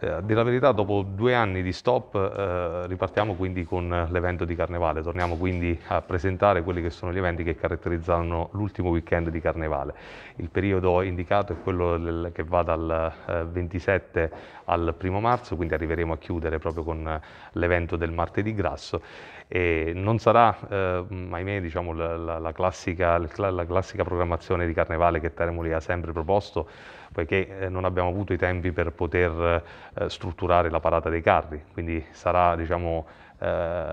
Eh, a dire la verità, dopo due anni di stop eh, ripartiamo quindi con l'evento di Carnevale, torniamo quindi a presentare quelli che sono gli eventi che caratterizzano l'ultimo weekend di Carnevale. Il periodo indicato è quello del, che va dal eh, 27 al 1 marzo, quindi arriveremo a chiudere proprio con eh, l'evento del martedì grasso. E non sarà, eh, ahimè, diciamo, la, la, la, classica, la, classica, programmazione di Carnevale che Termoli ha sempre proposto, poiché eh, non abbiamo avuto i tempi per poter eh, strutturare la parata dei carri, quindi sarà diciamo, eh,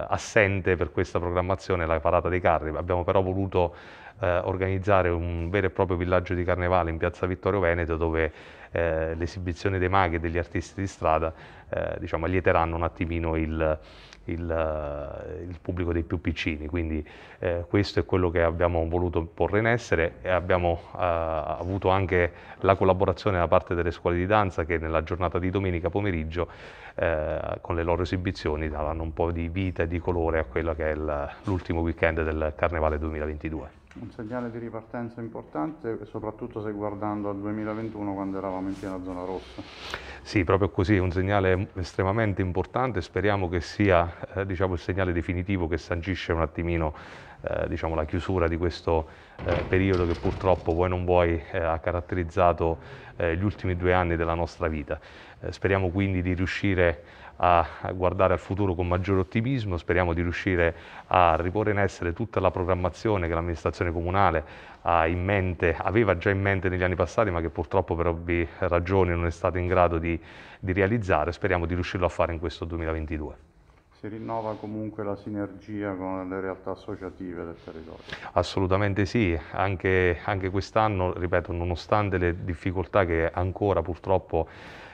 assente per questa programmazione la parata dei carri. Abbiamo però voluto eh, organizzare un vero e proprio villaggio di carnevale in piazza Vittorio Veneto dove eh, le dei maghi e degli artisti di strada eh, diciamo, allieteranno un attimino il, il, eh, il, pubblico dei più piccini. Quindi eh, questo è quello che abbiamo voluto porre in essere e abbiamo eh, avuto anche la collaborazione da parte delle scuole di danza che nella giornata di domenica pomeriggio eh, con le loro esibizioni davano un po' di vita e di colore a quello che è l'ultimo weekend del Carnevale 2022 un segnale di ripartenza importante, soprattutto se guardando al 2021 quando eravamo in piena zona rossa. Sì, proprio così, un segnale estremamente importante, speriamo che sia eh, diciamo, il segnale definitivo che sancisce un attimino eh, diciamo, la chiusura di questo eh, periodo che purtroppo vuoi non vuoi eh, ha caratterizzato eh, gli ultimi due anni della nostra vita. Eh, speriamo quindi di riuscire a guardare al futuro con maggiore ottimismo, speriamo di riuscire a riporre in essere tutta la programmazione che l'amministrazione comunale mente, aveva già in mente negli anni passati ma che purtroppo per ovvie ragioni non è stata in grado di, di realizzare, speriamo di riuscirlo a fare in questo 2022 si rinnova comunque la sinergia con le realtà associative del territorio. Assolutamente sì, anche, anche quest'anno, ripeto, nonostante le difficoltà che ancora purtroppo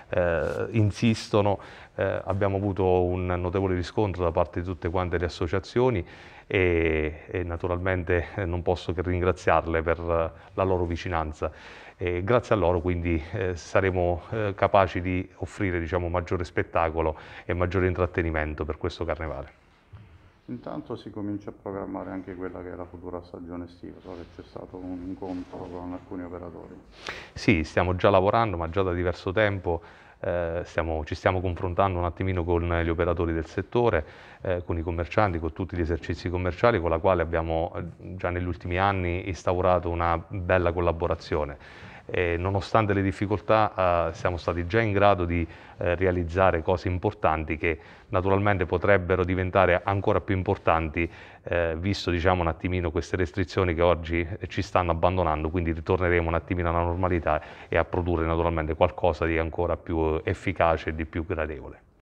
eh, insistono, eh, abbiamo avuto un notevole riscontro da parte di tutte quante le associazioni e, e naturalmente eh, non posso che ringraziarle per eh, la loro vicinanza. E grazie a loro quindi eh, saremo eh, capaci di offrire diciamo, maggiore spettacolo e maggiore intrattenimento per questo carnevale. Intanto si comincia a programmare anche quella che è la futura stagione estiva, so che c'è stato un incontro con alcuni operatori. Sì, stiamo già lavorando, ma già da diverso tempo eh, stiamo, ci stiamo confrontando un attimino con gli operatori del settore, eh, con i commercianti, con tutti gli esercizi commerciali, con la quale abbiamo eh, già negli ultimi anni instaurato una bella collaborazione eh, nonostante le difficoltà eh, siamo stati già in grado di eh, realizzare cose importanti che naturalmente potrebbero diventare ancora più importanti eh, visto diciamo un attimino queste restrizioni che oggi eh, ci stanno abbandonando quindi ritorneremo un attimino alla normalità e a produrre naturalmente qualcosa di ancora più efficace e di più gradevole.